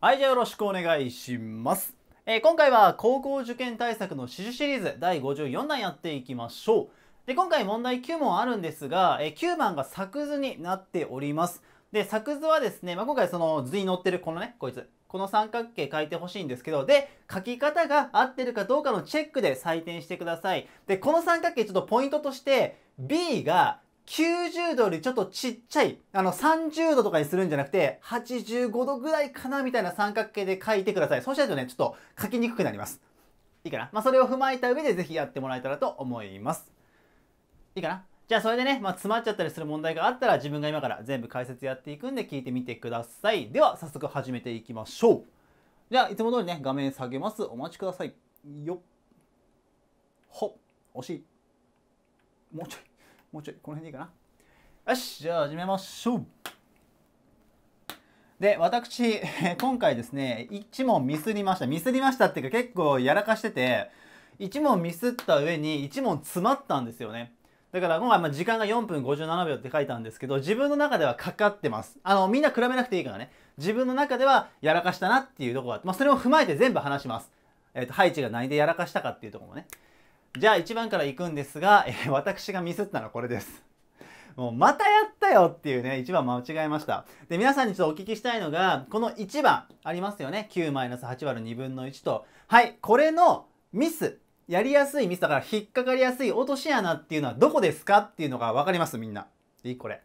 はいじゃあよろしくお願いします、えー、今回は高校受験対策の指示シリーズ第54弾やっていきましょうで今回問題9問あるんですが、えー、9番が作図になっておりますで作図はですね、まあ、今回その図に載ってるこのねこいつこの三角形書いてほしいんですけど、で、書き方が合ってるかどうかのチェックで採点してください。で、この三角形ちょっとポイントとして、B が90度よりちょっとちっちゃい、あの30度とかにするんじゃなくて、85度ぐらいかなみたいな三角形で書いてください。そうしないとね、ちょっと書きにくくなります。いいかなまあ、それを踏まえた上でぜひやってもらえたらと思います。いいかなじゃあそれでね、まあ、詰まっちゃったりする問題があったら自分が今から全部解説やっていくんで聞いてみてください。では早速始めていきましょう。じゃあいつも通りね、画面下げます。お待ちください。よっ。ほっ。惜しい。もうちょい。もうちょい、この辺でいいかな。よし、じゃあ始めましょう。で、私、今回ですね、1問ミスりました。ミスりましたっていうか結構やらかしてて、1問ミスった上に1問詰まったんですよね。だから今回まあ時間が4分57秒って書いたんですけど、自分の中ではかかってます。あの、みんな比べなくていいからね。自分の中ではやらかしたなっていうところがあって、まあ、それを踏まえて全部話します。えっ、ー、と、配置が何でやらかしたかっていうところもね。じゃあ1番から行くんですが、えー、私がミスったのはこれです。もうまたやったよっていうね、1番間違えました。で、皆さんにちょっとお聞きしたいのが、この1番ありますよね。9-8割る2分の1と。はい、これのミス。やりやすいミスだから引っかかりやすい落とし穴っていうのはどこですかっていうのがわかりますみんな。いいこれ。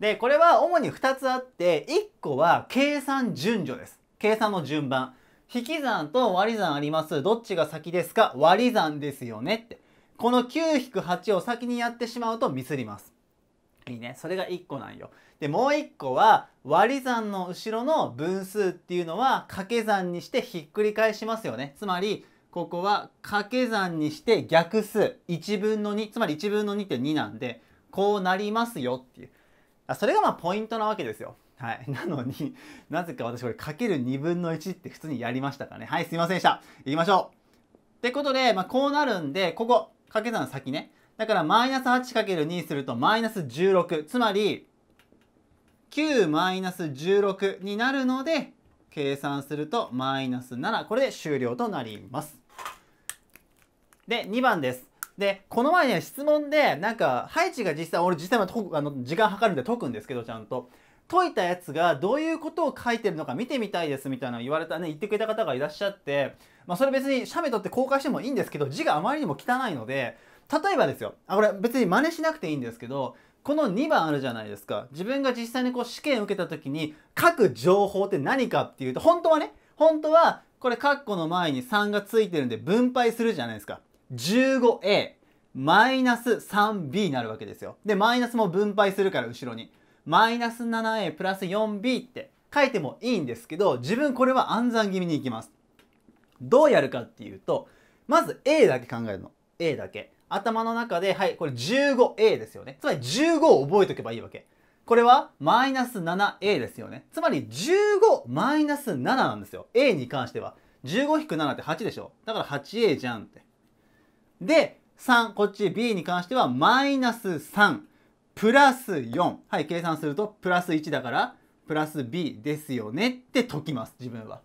で、これは主に2つあって、1個は計算順序です。計算の順番。引き算と割り算あります。どっちが先ですか割り算ですよねって。この9-8を先にやってしまうとミスります。いいね。それが1個なんよ。で、もう1個は割り算の後ろの分数っていうのは掛け算にしてひっくり返しますよね。つまり、ここは掛け算にして逆数1分の2つまり1分の2って2なんでこうなりますよっていうそれがまあポイントなわけですよはい。なのになぜか私これかける2分の1って普通にやりましたからね。はい、すいませんでした。いきましょう。ってことで、まあ、こうなるんで、ここ、掛け算の先ね。だからマイナス8る2するとマイナス16。つまり、9マイナス16になるので、計算するとマイナス7。これで終了となります。で、2番です。で、この前ね、質問で、なんか、配置が実際、俺実際はあの時間計るんで解くんですけど、ちゃんと。解いたやつがどういうことを書いてるのか見てみたいですみたいなの言われたね、言ってくれた方がいらっしゃって、まあそれ別に写メ撮って公開してもいいんですけど、字があまりにも汚いので、例えばですよ、あ、これ別に真似しなくていいんですけど、この2番あるじゃないですか。自分が実際にこう試験受けた時に書く情報って何かっていうと、本当はね、本当はこれカッコの前に3がついてるんで分配するじゃないですか。15a マイナス 3b になるわけですよ。で、マイナスも分配するから後ろに。マイナス 7a プラス 4b って書いてもいいんですけど自分これは暗算気味に行きますどうやるかっていうとまず a だけ考えるの a だけ頭の中ではいこれ 15a ですよねつまり15を覚えとけばいいわけこれはマイナス 7a ですよねつまり15マイナス7なんですよ a に関しては15-7って8でしょだから 8a じゃんってで3こっち b に関してはマイナス3プラス4。はい、計算すると、プラス1だから、プラス b ですよねって解きます、自分は。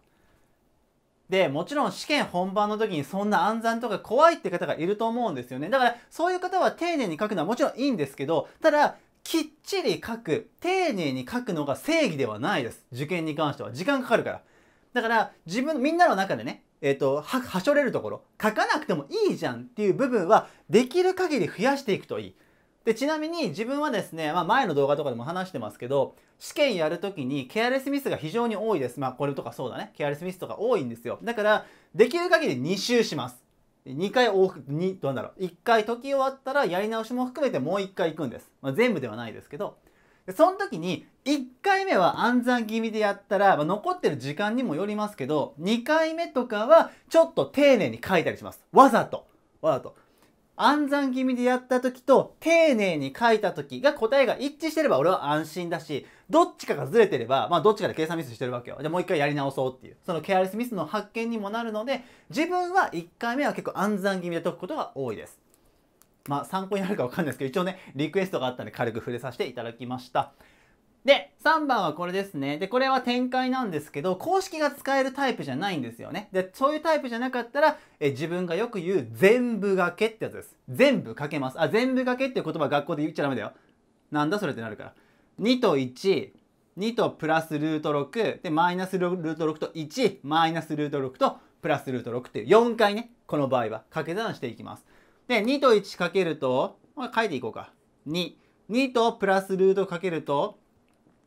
で、もちろん試験本番の時にそんな暗算とか怖いって方がいると思うんですよね。だから、そういう方は丁寧に書くのはもちろんいいんですけど、ただ、きっちり書く、丁寧に書くのが正義ではないです。受験に関しては。時間かかるから。だから、自分、みんなの中でね、えっ、ー、と、は、はしょれるところ、書かなくてもいいじゃんっていう部分は、できる限り増やしていくといい。で、ちなみに自分はですね、まあ、前の動画とかでも話してますけど、試験やるときにケアレスミスが非常に多いです。まあこれとかそうだね。ケアレスミスとか多いんですよ。だから、できる限り2周します。2回往復、2、どうだろう。1回解き終わったらやり直しも含めてもう1回行くんです。まあ、全部ではないですけど。でその時に1回目は暗算気味でやったら、まあ、残ってる時間にもよりますけど2回目とかはちょっと丁寧に書いたりしますわざとわざと暗算気味でやった時と丁寧に書いた時が答えが一致してれば俺は安心だし、どっちかがずれてれば、まあどっちかで計算ミスしてるわけよ。で、もう一回やり直そうっていう。そのケアレスミスの発見にもなるので、自分は1回目は結構暗算気味で解くことが多いです。まあ参考になるかわかんないですけど、一応ね、リクエストがあったんで軽く触れさせていただきました。で、3番はこれですね。で、これは展開なんですけど、公式が使えるタイプじゃないんですよね。で、そういうタイプじゃなかったら、え自分がよく言う全部がけってやつです。全部かけます。あ、全部がけっていう言葉学校で言っちゃダメだよ。なんだそれってなるから。2と1、2とプラスルート6、で、マイナスルート6と1、マイナスルート6とプラスルート6っていう4回ね、この場合は掛け算していきます。で、2と1かけると、書いていこうか。2。2とプラスルートかけると、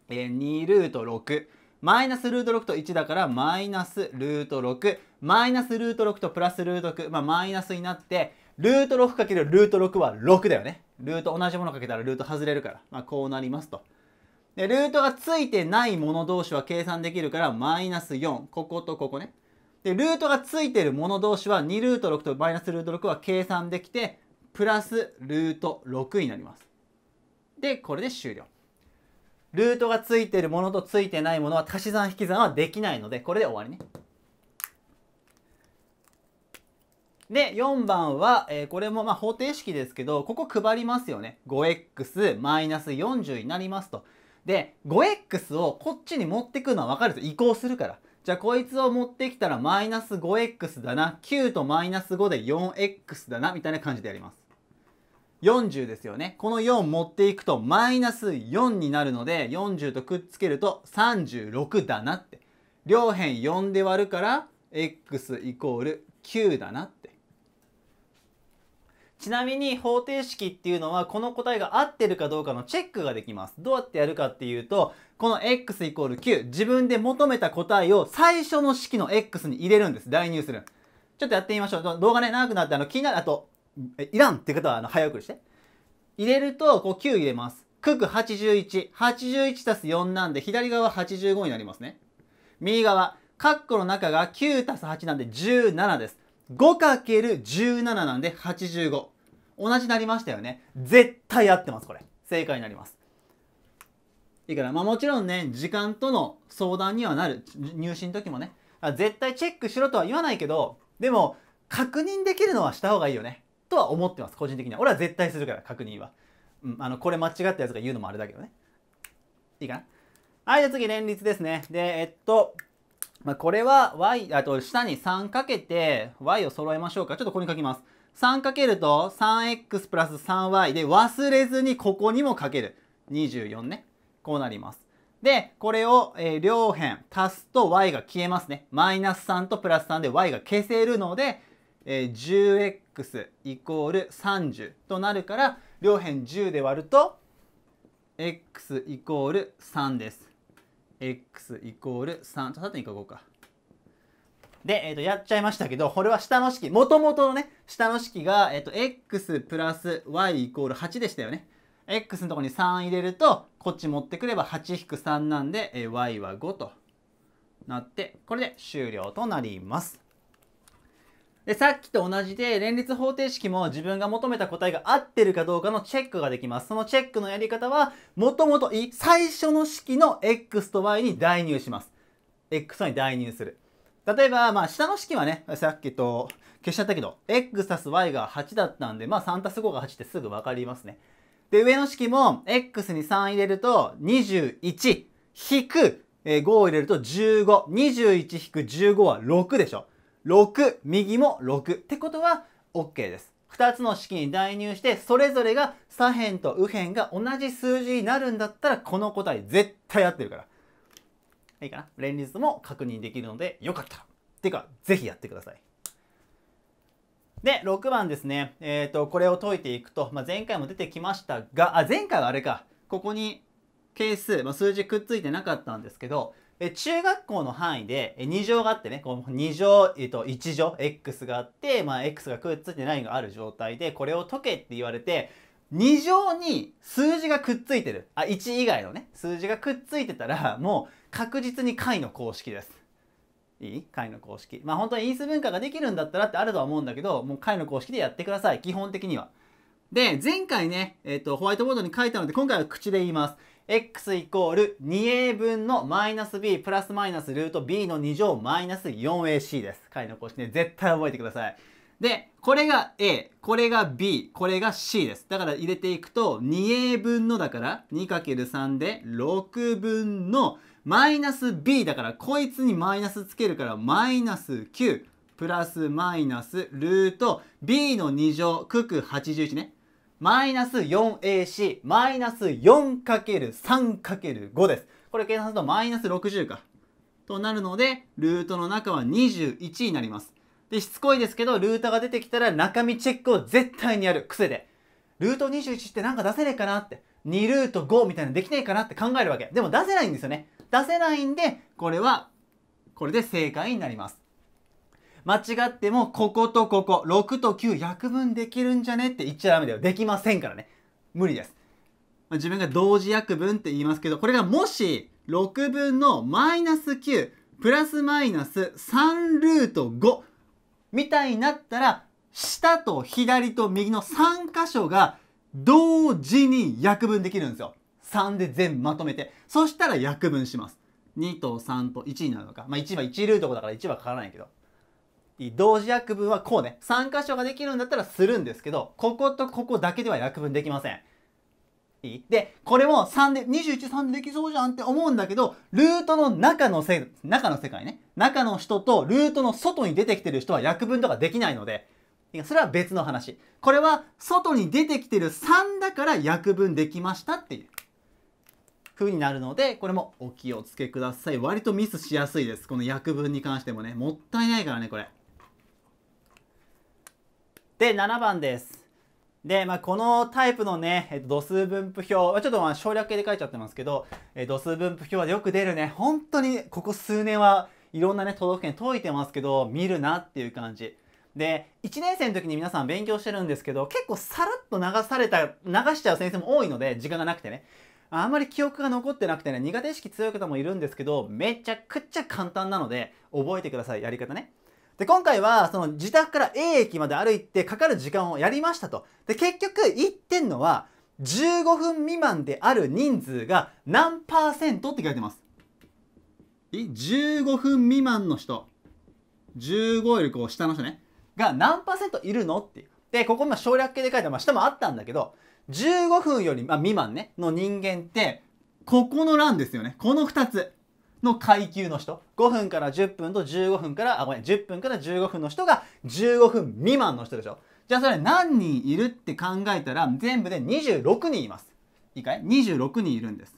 えー、2ルート6。マイナスルート6と1だから、マイナスルート6。マイナスルート6とプラスルート6。まあ、マイナスになって、ルート6るルート6は6だよね。ルート同じものかけたらルート外れるから。まあ、こうなりますと。で、ルートがついてないもの同士は計算できるから、マイナス4。こことここね。で、ルートがついてるもの同士は、2ルート6とマイナスルート6は計算できて、プラスルート6になります。で、これで終了。ルートがついてるものとついてないものは足し算引き算はできないので、これで終わりね。で、4番は、えー、これもまあ方程式ですけど、ここ配りますよね。5x-40 になりますと。で、5x をこっちに持ってくのはわかるぞ。移行するから。じゃあこいつを持ってきたらマイナス 5x だな。9とマイナス5で 4x だな。みたいな感じでやります。40ですよね。この4持っていくとマイナス4になるので、40とくっつけると36だなって。両辺4で割るから、x イコール9だなって。ちなみに方程式っていうのはこの答えが合ってるかどうかのチェックができます。どうやってやるかっていうと、この x イコール9、自分で求めた答えを最初の式の x に入れるんです。代入する。ちょっとやってみましょう。動画ね、長くなって、あの、気になる、あと、えいらんって方はあの早送りして。入れると、こう9入れます。九九81。81足す4なんで、左側85になりますね。右側、カッコの中が9足す8なんで17です。5×17 なんで85。同じになりましたよね。絶対合ってます、これ。正解になります。いいから、まあもちろんね、時間との相談にはなる。入試の時もね。絶対チェックしろとは言わないけど、でも、確認できるのはした方がいいよね。とは思ってます個人的には俺は絶対するから確認は、うん、あのこれ間違ったやつが言うのもあれだけどねいいかなはいじゃあ次連立ですねでえっとまあ、これは y、あと下に3かけて y を揃えましょうか。ちょっとここに書きます。3かけると 3x プラス 3y で忘れずにここにもかける。24ね。こうなります。で、これを、えー、両辺足すと y が消えますね。マイナス3とプラス3で y が消せるので、えー、x イコール30となるから両辺10で割ると x イコール3です。x イコール3と縦に書こうか。で、えー、とやっちゃいましたけどこれは下の式もともとのね下の式が、えー、と x プラス y イコール8でしたよね。x のところに3入れるとこっち持ってくれば8-3なんで、えー、y は5となってこれで終了となります。で、さっきと同じで、連立方程式も自分が求めた答えが合ってるかどうかのチェックができます。そのチェックのやり方は、もともと最初の式の x と y に代入します。x に代入する。例えば、まあ、下の式はね、さっきと消しちゃったけど、x 足す y が8だったんで、まあ、3たす5が8ってすぐわかりますね。で、上の式も、x に3入れると21、引く、え5を入れると15、21引く15は6でしょ。6、右も6。ってことは OK です。2つの式に代入して、それぞれが左辺と右辺が同じ数字になるんだったら、この答え絶対合ってるから。いいかな連立も確認できるので、よかったら。っていうか、ぜひやってください。で、6番ですね。えっ、ー、と、これを解いていくと、まあ、前回も出てきましたが、あ、前回はあれか。ここに係数、まあ、数字くっついてなかったんですけど、え中学校の範囲で2乗があってね、この2乗、えっと、1乗、x があって、まあ、x がくっついてないのがある状態で、これを解けって言われて、2乗に数字がくっついてる。あ、1以外のね、数字がくっついてたら、もう確実に解の公式です。いい解の公式。まあ本当に因数分解ができるんだったらってあるとは思うんだけど、もう解の公式でやってください。基本的には。で、前回ね、えっ、と、ホワイトボードに書いたので、今回は口で言います。x イコール 2a 分のマイナス b プラスマイナスルート b の2乗マイナス 4ac です。解の公式ね、絶対覚えてください。で、これが a、これが b、これが c です。だから入れていくと 2a 分のだから 2×3 で6分のマイナス b だからこいつにマイナスつけるからマイナス9プラスマイナスルート b の2乗九九81ね。マイナス 4ac マイナス 4×3×5 です。これ計算するとマイナス60か。となるので、ルートの中は21になります。で、しつこいですけど、ルータが出てきたら中身チェックを絶対にやる。癖で。ルート21ってなんか出せねえかなって。2ルート5みたいなのできねえかなって考えるわけ。でも出せないんですよね。出せないんで、これは、これで正解になります。間違っても、こことここ、6と9約分できるんじゃねって言っちゃダメだよ。できませんからね。無理です。まあ、自分が同時約分って言いますけど、これがもし、6分のマイナス9、プラスマイナス3ルート5みたいになったら、下と左と右の3箇所が同時に約分できるんですよ。3で全部まとめて。そしたら約分します。2と3と1になるのか。まあ1は1ルートだから1は変わらないけど。同時約分はこうね3箇所ができるんだったらするんですけどこことここだけでは約分できませんいいでこれも3で213でできそうじゃんって思うんだけどルートの中のせ中の世界ね中の人とルートの外に出てきてる人は約分とかできないのでそれは別の話これは外に出てきてる3だから約分できましたっていう風になるのでこれもお気をつけください割とミスしやすいですこの約分に関してもねもったいないからねこれ。で、7番です。で、まあ、このタイプのね、えっと、度数分布表、ちょっとまあ省略形で書いちゃってますけど、え度数分布表はよく出るね、本当にここ数年はいろんなね、都道府県解いてますけど、見るなっていう感じ。で、1年生の時に皆さん勉強してるんですけど、結構さらっと流された、流しちゃう先生も多いので、時間がなくてね。あんまり記憶が残ってなくてね、苦手意識強い方もいるんですけど、めちゃくちゃ簡単なので、覚えてください、やり方ね。で、今回は、その自宅から A 駅まで歩いてかかる時間をやりましたと。で、結局言ってんのは、15分未満である人数が何パーセントって書いてます。え ?15 分未満の人。15よりこう下の人ね。が何パーセントいるのっていう。で、ここ今省略形で書いて、まあ下もあったんだけど、15分より、まあ、未満ね、の人間って、ここの欄ですよね。この2つ。の階級の人、5分から10分と15分から、あ、ごめん、10分から15分の人が15分未満の人でしょ。じゃあそれ何人いるって考えたら、全部で26人います。いいかい ?26 人いるんです。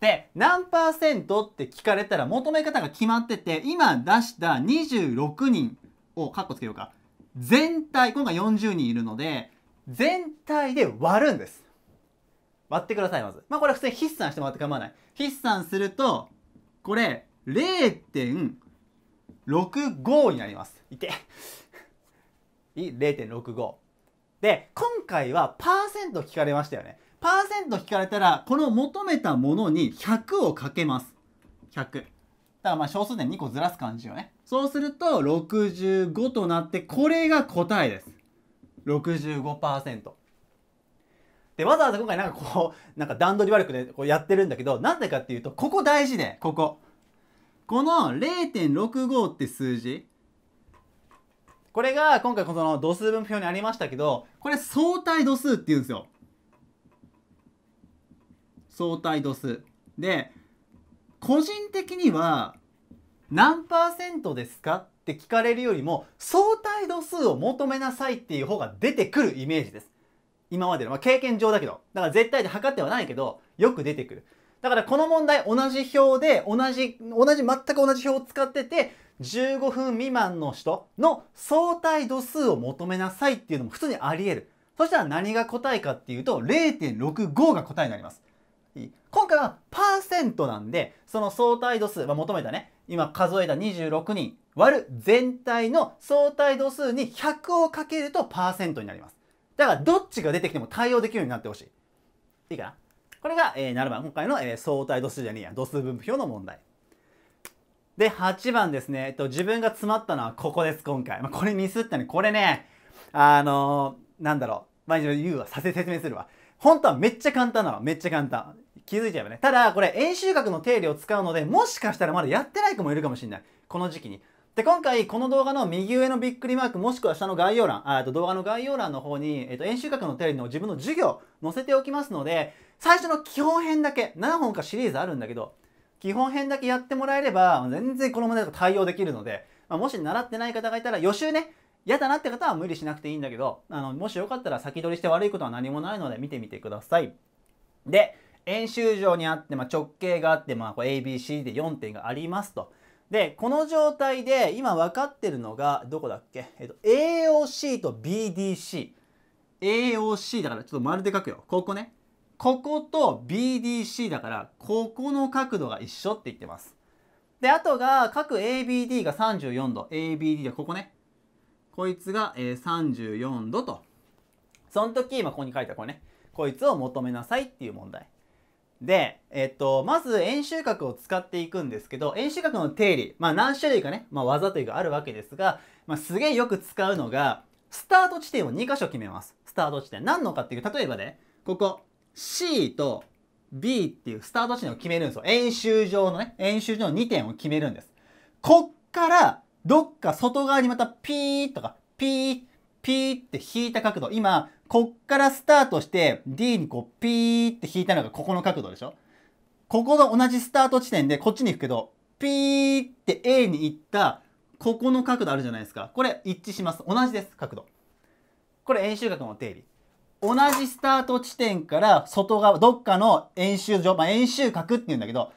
で、何パーセントって聞かれたら求め方が決まってて、今出した26人を、カッコつけようか。全体、今回40人いるので、全体で割るんです。割ってください、まず。まあこれは普通に筆算してもらって構わない。筆算すると、これ0.65になりますいて0.65で今回はパーセント聞かれましたよねパーセント聞かれたらこの求めたものに100をかけます100だからまあ小数点2個ずらす感じよねそうすると65となってこれが答えです65%。で、わざわざ今回なんかこう、なんか段取り悪くね、こうやってるんだけど、なんでかっていうと、ここ大事で、ここ。この0.65って数字。これが今回この度数分布表にありましたけど、これ相対度数って言うんですよ。相対度数。で、個人的には何パーセントですかって聞かれるよりも相対度数を求めなさいっていう方が出てくるイメージです。今までの、まあ、経験上だけどだから絶対で測ってはないけどよく出てくるだからこの問題同じ表で同じ同じ全く同じ表を使ってて15分未満の人の相対度数を求めなさいっていうのも普通にあり得るそしたら何が答えかっていうと0.65が答えになります今回はパーセントなんでその相対度数、まあ、求めたね今数えた26人割る全体の相対度数に100をかけるとパーセントになりますだからどっちが出てきても対応できるようになってほしい。いいかなこれが、えー、7番、今回の、えー、相対度数じゃねえや、度数分布表の問題。で、8番ですね、えっと、自分が詰まったのはここです、今回。まあ、これミスったね。これね、あのー、なんだろう。毎日言うわ、させ説明するわ。本当はめっちゃ簡単なの。めっちゃ簡単。気づいちゃえばね。ただ、これ、円周角の定理を使うので、もしかしたらまだやってない子もいるかもしれない。この時期に。で、今回この動画の右上のびっくりマークもしくは下の概要欄、あと動画の概要欄の方に、えっと、演習学のテレビの自分の授業載せておきますので、最初の基本編だけ、何本かシリーズあるんだけど、基本編だけやってもらえれば、全然この問題と対応できるので、まあ、もし習ってない方がいたら予習ね、嫌だなって方は無理しなくていいんだけど、あの、もしよかったら先取りして悪いことは何もないので見てみてください。で、演習場にあって、まあ、直径があって、まあ、ABC で4点がありますと。で、この状態で今分かってるのが、どこだっけえっと、AOC と BDC。AOC だから、ちょっと丸で書くよ。ここね。ここと BDC だから、ここの角度が一緒って言ってます。で、あとが、各 ABD が34度。ABD でここね。こいつが、え34度と。その時、今ここに書いたこれね。こいつを求めなさいっていう問題。で、えっと、まず円周角を使っていくんですけど、円周角の定理、まあ何種類かね、まあ技というかあるわけですが、まあすげえよく使うのが、スタート地点を2箇所決めます。スタート地点。何のかっていう、例えばね、ここ、C と B っていうスタート地点を決めるんですよ。円周上のね、円周上の2点を決めるんです。こっから、どっか外側にまたピーとか、ピー、ピーって引いた角度。今、こっからスタートして D にこうピーって引いたのがここの角度でしょここの同じスタート地点でこっちに行くけど、ピーって A に行ったここの角度あるじゃないですか。これ一致します。同じです、角度。これ円周角の定理。同じスタート地点から外側、どっかの円周上、まあ、円周角って言うんだけど、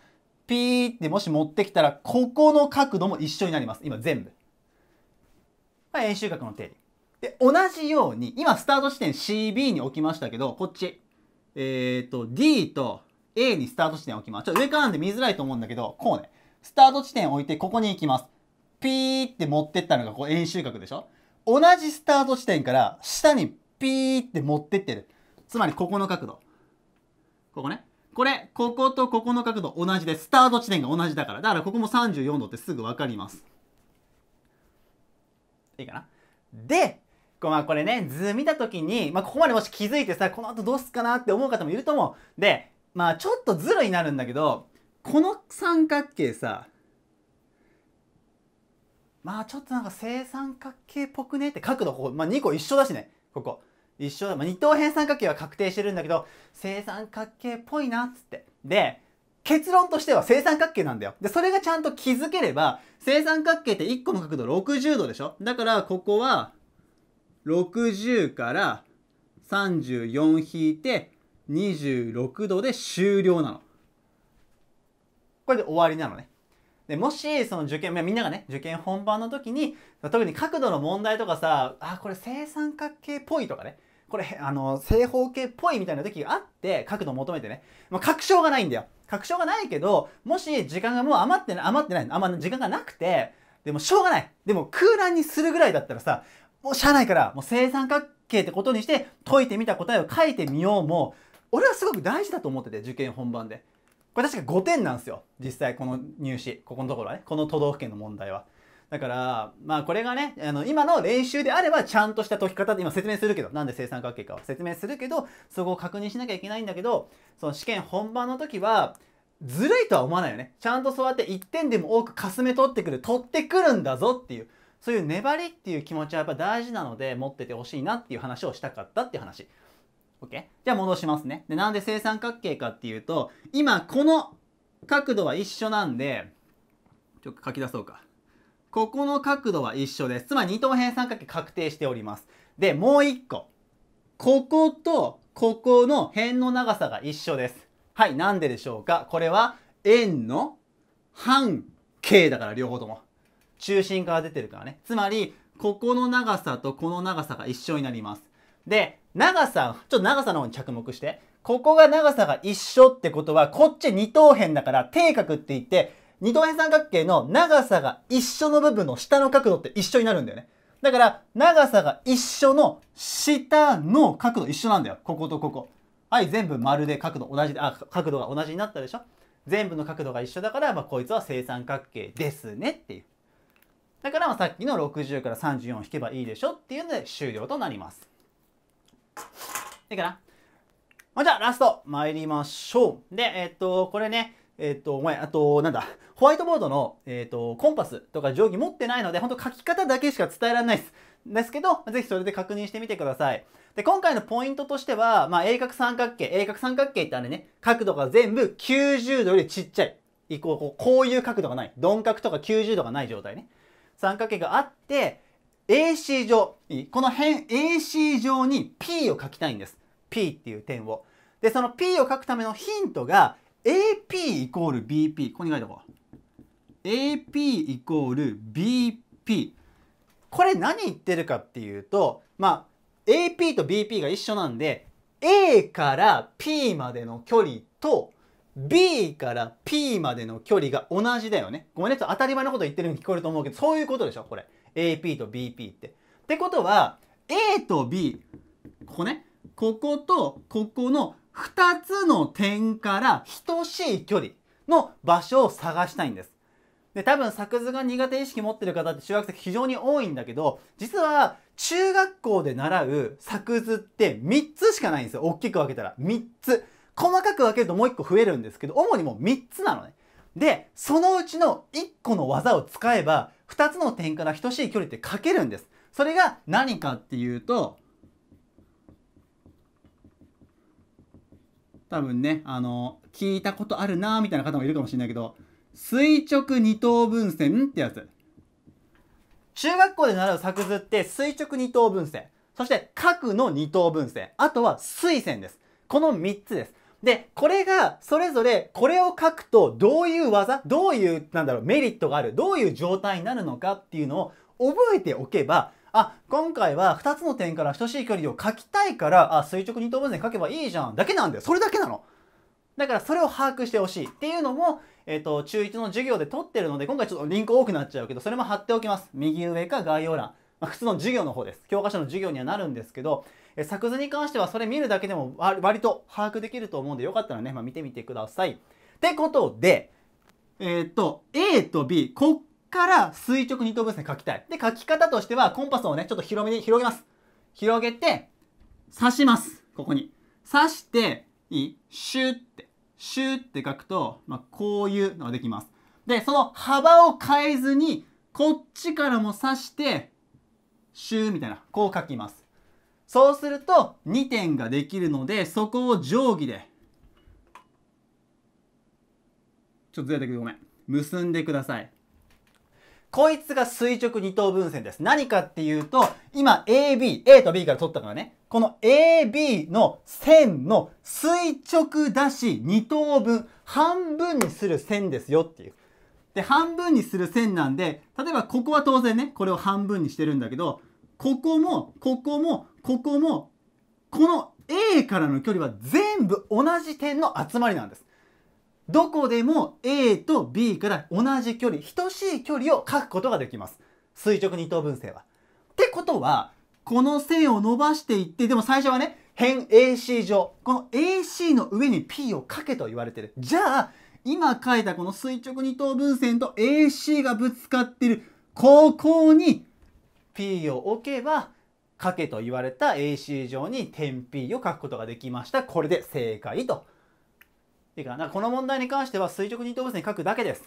ピーってもし持ってきたら、ここの角度も一緒になります。今全部。まあ、円周角の定理。で、同じように、今スタート地点 CB に置きましたけど、こっち。えっ、ー、と、D と A にスタート地点置きます。ちょっと上からなんで見づらいと思うんだけど、こうね。スタート地点置いて、ここに行きます。ピーって持ってったのが、こう円周角でしょ同じスタート地点から下にピーって持ってってる。つまりここの角度。ここね。これ、こことここの角度同じで、スタート地点が同じだから。だからここも34度ってすぐわかります。いいかなで、まあこれね、図見た時に、まあここまでもし気づいてさ、この後どうすっかなって思う方もいると思う。で、まあちょっとズルになるんだけど、この三角形さ、まあちょっとなんか正三角形っぽくねって角度ここ、まあ2個一緒だしね、ここ。一緒だ。まあ二等辺三角形は確定してるんだけど、正三角形っぽいなっつって。で、結論としては正三角形なんだよ。で、それがちゃんと気づければ、正三角形って1個の角度60度でしょだから、ここは、60から34引いて26度で終了なの。これで終わりなのね。でもしその受験、みんながね、受験本番の時に、特に角度の問題とかさ、あ、これ正三角形っぽいとかね、これ、あの、正方形っぽいみたいな時があって、角度を求めてね。まあ、確証がないんだよ。確証がないけど、もし時間がもう余ってない、余ってない、あんま時間がなくて、でもしょうがない。でも空欄にするぐらいだったらさ、もう社内から、もう正三角形ってことにして、解いてみた答えを書いてみようも、俺はすごく大事だと思ってて、受験本番で。これ確か5点なんですよ。実際、この入試。ここのところはね。この都道府県の問題は。だから、まあこれがね、あの、今の練習であればちゃんとした解き方で今説明するけど、なんで正三角形かは説明するけど、そこを確認しなきゃいけないんだけど、その試験本番の時は、ずるいとは思わないよね。ちゃんとそうやって1点でも多くかすめ取ってくる、取ってくるんだぞっていう。そういう粘りっていう気持ちはやっぱ大事なので持っててほしいなっていう話をしたかったっていう話。OK? じゃあ戻しますね。で、なんで正三角形かっていうと、今この角度は一緒なんで、ちょっと書き出そうか。ここの角度は一緒です。つまり二等辺三角形確定しております。で、もう一個。こことここの辺の長さが一緒です。はい、なんででしょうかこれは円の半径だから両方とも。中心から出てるからね。つまり、ここの長さとこの長さが一緒になります。で、長さ、ちょっと長さの方に着目して、ここが長さが一緒ってことは、こっち二等辺だから、定角って言って、二等辺三角形の長さが一緒の部分の下の角度って一緒になるんだよね。だから、長さが一緒の下の角度一緒なんだよ。こことここ。はい、全部丸で角度同じ、あ、角度が同じになったでしょ全部の角度が一緒だから、まあ、こいつは正三角形ですねっていう。だからさっきの60から34引けばいいでしょっていうので終了となります。いいかな、まあ、じゃあラスト参りましょう。で、えっと、これね、えっと、お前、あと、なんだ、ホワイトボードの、えっと、コンパスとか定規持ってないので、ほんと書き方だけしか伝えられないです。ですけど、ぜひそれで確認してみてください。で、今回のポイントとしては、まあ、鋭角三角形。鋭角三角形ってあれね、角度が全部90度よりちっちゃい。こうこういう角度がない。鈍角とか90度がない状態ね。三角形があって AC 上この辺 AC 上に P を書きたいんです P っていう点をでその P を書くためのヒントが AP イコール BP ここに書いておこう AP イコール BP これ何言ってるかっていうとまあ AP と BP が一緒なんで A から P までの距離と B から P までの距離が同じだよね。ごめんね、ちょっと当たり前のこと言ってるように聞こえると思うけど、そういうことでしょ、これ。AP と BP って。ってことは、A と B、ここね、こことここの2つの点から等しい距離の場所を探したいんです。で、多分作図が苦手意識持ってる方って中学生非常に多いんだけど、実は中学校で習う作図って3つしかないんですよ。大きく分けたら。3つ。細かく分けるともう一個増えるんですけど、主にもう三つなのね。で、そのうちの一個の技を使えば、二つの点から等しい距離って書けるんです。それが何かっていうと、多分ね、あの、聞いたことあるなみたいな方もいるかもしれないけど、垂直二等分線ってやつ。中学校で習う作図って垂直二等分線、そして角の二等分線、あとは垂線です。この三つです。で、これが、それぞれ、これを書くと、どういう技、どういう、なんだろう、メリットがある、どういう状態になるのかっていうのを覚えておけば、あ、今回は2つの点から等しい距離を書きたいから、あ、垂直二等分線書けばいいじゃん、だけなんだよ。それだけなの。だからそれを把握してほしいっていうのも、えっ、ー、と、中1の授業で取ってるので、今回ちょっとリンク多くなっちゃうけど、それも貼っておきます。右上か概要欄。まあ、普通の授業の方です。教科書の授業にはなるんですけど、作図に関してはそれ見るだけでも割と把握できると思うんでよかったらね、まあ、見てみてください。ってことで、えっ、と、A と B、こっから垂直二等分線書きたい。で、書き方としてはコンパスをね、ちょっと広めに広げます。広げて、刺します。ここに。刺して、いいシュッて、シュッて書くと、まあ、こういうのができます。で、その幅を変えずに、こっちからも刺して、シューみたいな、こう書きます。そうすると2点ができるのでそこを定規でちょっとずれたけどごめん結んでくださいこいつが垂直二等分線です何かっていうと今 AB A と B から取ったからねこの AB の線の垂直だし2等分半分にする線ですよっていうで半分にする線なんで例えばここは当然ねこれを半分にしてるんだけどここもここもここもこの A からの距離は全部同じ点の集まりなんです。どこでも A と B から同じ距離等しい距離を書くことができます。垂直二等分線は。ってことはこの線を伸ばしていってでも最初はね辺 AC 上この AC の上に P を書けと言われてる。じゃあ今書いたこの垂直二等分線と AC がぶつかってるここに P を置けば書けと言われた AC 上に点 P を書くことができました。これで正解と。いいかなこの問題に関しては垂直二等分線に書くだけです。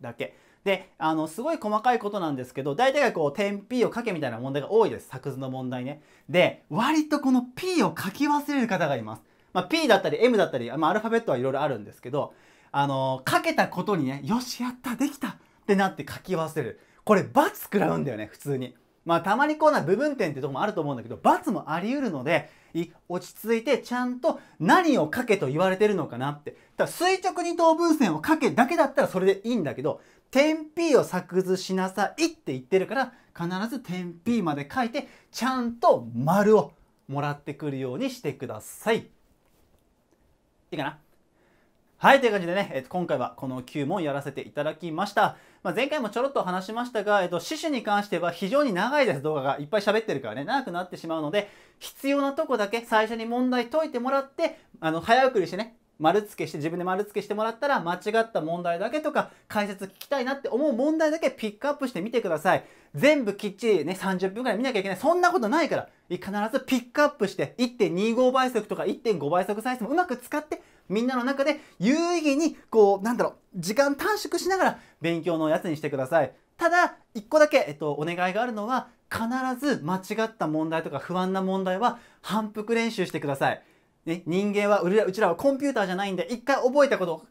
だけ。で、あの、すごい細かいことなんですけど、大体がこう、点 P を書けみたいな問題が多いです。作図の問題ね。で、割とこの P を書き忘れる方がいます。まあ、P だったり M だったり、まあ、アルファベットはいろいろあるんですけど、あの、書けたことにね、よし、やった、できたってなって書き忘れる。これ、×食らうんだよね、普通に。まあたまにこうな部分点ってとこもあると思うんだけど、罰もあり得るので、落ち着いてちゃんと何を書けと言われてるのかなって。だ垂直二等分線を書けだけだったらそれでいいんだけど、点 P を作図しなさいって言ってるから、必ず点 P まで書いて、ちゃんと丸をもらってくるようにしてください。いいかなはい、という感じでね、えっと、今回はこの9問やらせていただきました。まあ、前回もちょろっと話しましたが、えっと、死守に関しては非常に長いです、動画が。いっぱい喋ってるからね、長くなってしまうので、必要なとこだけ最初に問題解いてもらって、あの、早送りしてね、丸付けして、自分で丸付けしてもらったら、間違った問題だけとか、解説聞きたいなって思う問題だけピックアップしてみてください。全部きっちりね、30分くらい見なきゃいけない。そんなことないから、必ずピックアップして、1.25倍速とか1.5倍速サイズもうまく使って、みんなの中で有意義にこうなんだろう時間短縮しながら勉強のやつにしてくださいただ1個だけ、えっと、お願いがあるのは必ず間違った問題とか不安な問題は反復練習してください、ね、人間はうちらはコンピューターじゃないんで一回覚えたことを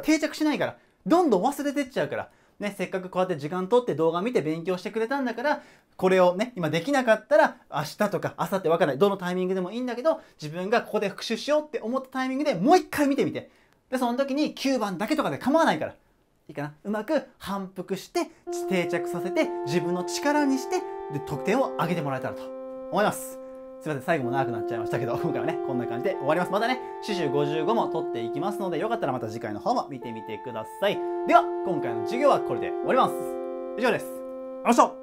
定着しないからどんどん忘れてっちゃうからね、せっかくこうやって時間取って動画見て勉強してくれたんだから、これをね、今できなかったら、明日とか明後日わかんない。どのタイミングでもいいんだけど、自分がここで復習しようって思ったタイミングでもう一回見てみて。で、その時に9番だけとかで構わないから。いいかな。うまく反復して、定着させて、自分の力にして、で、得点を上げてもらえたらと思います。すいません、最後も長くなっちゃいましたけど、今回はね、こんな感じで終わります。またね、四十55も撮っていきますので、よかったらまた次回の方も見てみてください。では、今回の授業はこれで終わります。以上です。ありがとう